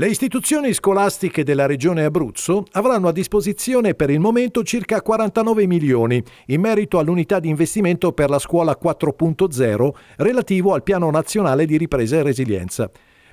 Le istituzioni scolastiche della Regione Abruzzo avranno a disposizione per il momento circa 49 milioni in merito all'unità di investimento per la scuola 4.0 relativo al Piano Nazionale di Ripresa e Resilienza.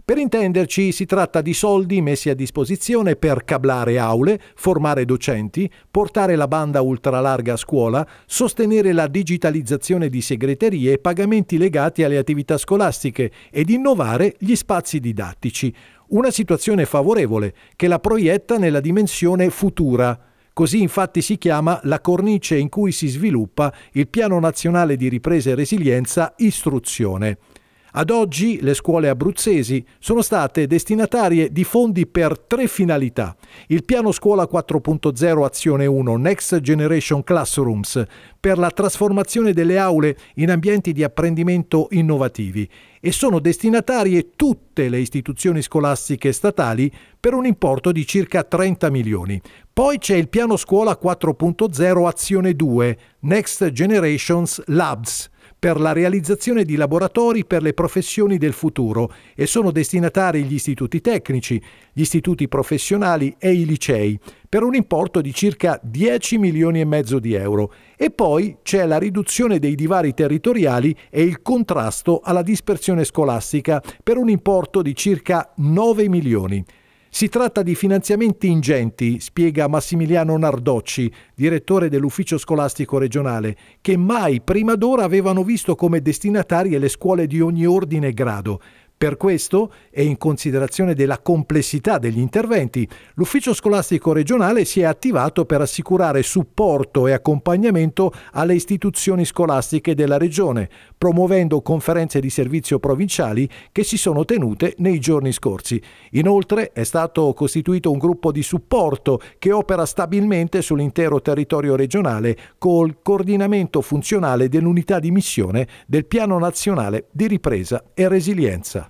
Per intenderci, si tratta di soldi messi a disposizione per cablare aule, formare docenti, portare la banda ultralarga a scuola, sostenere la digitalizzazione di segreterie e pagamenti legati alle attività scolastiche ed innovare gli spazi didattici. Una situazione favorevole che la proietta nella dimensione futura. Così infatti si chiama la cornice in cui si sviluppa il Piano Nazionale di Ripresa e Resilienza Istruzione. Ad oggi le scuole abruzzesi sono state destinatarie di fondi per tre finalità. Il piano scuola 4.0 azione 1 Next Generation Classrooms per la trasformazione delle aule in ambienti di apprendimento innovativi e sono destinatarie tutte le istituzioni scolastiche statali per un importo di circa 30 milioni. Poi c'è il piano scuola 4.0 azione 2 Next Generations Labs per la realizzazione di laboratori per le professioni del futuro e sono destinatari gli istituti tecnici, gli istituti professionali e i licei, per un importo di circa 10 milioni e mezzo di euro. E poi c'è la riduzione dei divari territoriali e il contrasto alla dispersione scolastica per un importo di circa 9 milioni. Si tratta di finanziamenti ingenti, spiega Massimiliano Nardocci, direttore dell'ufficio scolastico regionale, che mai prima d'ora avevano visto come destinatarie le scuole di ogni ordine e grado. Per questo e in considerazione della complessità degli interventi, l'Ufficio Scolastico Regionale si è attivato per assicurare supporto e accompagnamento alle istituzioni scolastiche della Regione, promuovendo conferenze di servizio provinciali che si sono tenute nei giorni scorsi. Inoltre è stato costituito un gruppo di supporto che opera stabilmente sull'intero territorio regionale col coordinamento funzionale dell'unità di missione del Piano Nazionale di Ripresa e Resilienza.